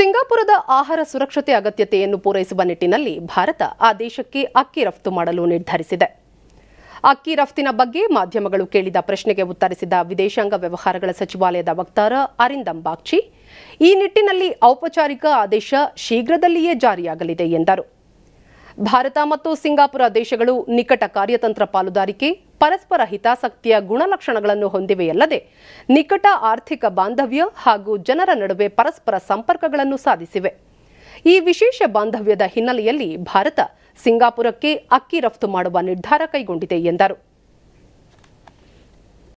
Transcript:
ಸಿಂಗಾಪುರದ ಆಹಾರ ಸುರಕ್ಷತೆ ಅಗತ್ಯತೆಯನ್ನು ಪೂರೈಸುವ ನಿಟ್ಟಿನಲ್ಲಿ ಭಾರತ ಆ ದೇಶಕ್ಕೆ ಅಕ್ಕಿ ರಫ್ತು ಮಾಡಲು ನಿರ್ಧರಿಸಿದೆ ಅಕ್ಕಿ ರಫ್ತಿನ ಬಗ್ಗೆ ಮಾಧ್ಯಮಗಳು ಕೇಳಿದ ಪ್ರಶ್ನೆಗೆ ಉತ್ತರಿಸಿದ ವಿದೇಶಾಂಗ ವ್ಯವಹಾರಗಳ ಸಚಿವಾಲಯದ ವಕ್ತಾರ ಅರಿಂದಂ ಬಾಗ್ಚಿ ಈ ನಿಟ್ಟಿನಲ್ಲಿ ಔಪಚಾರಿಕ ಆದೇಶ ಶೀಘ್ರದಲ್ಲಿಯೇ ಜಾರಿಯಾಗಲಿದೆ ಎಂದರು ಭಾರತ ಮತ್ತು ಸಿಂಗಾಪುರ ದೇಶಗಳು ನಿಕಟ ಕಾರ್ಯತಂತ್ರ ಪಾಲುದಾರಿಕೆ ಪರಸ್ಪರ ಹಿತಾಸಕ್ತಿಯ ಗುಣಲಕ್ಷಣಗಳನ್ನು ಹೊಂದಿವೆಯಲ್ಲದೆ ನಿಕಟ ಆರ್ಥಿಕ ಬಾಂಧವ್ಯ ಹಾಗೂ ಜನರ ನಡುವೆ ಪರಸ್ಪರ ಸಂಪರ್ಕಗಳನ್ನು ಸಾಧಿಸಿವೆ ಈ ವಿಶೇಷ ಬಾಂಧವ್ಯದ ಹಿನ್ನೆಲೆಯಲ್ಲಿ ಭಾರತ ಸಿಂಗಾಪುರಕ್ಕೆ ಅಕ್ಕಿ ರಫ್ತು ಮಾಡುವ ನಿರ್ಧಾರ ಕೈಗೊಂಡಿದೆ ಎಂದರು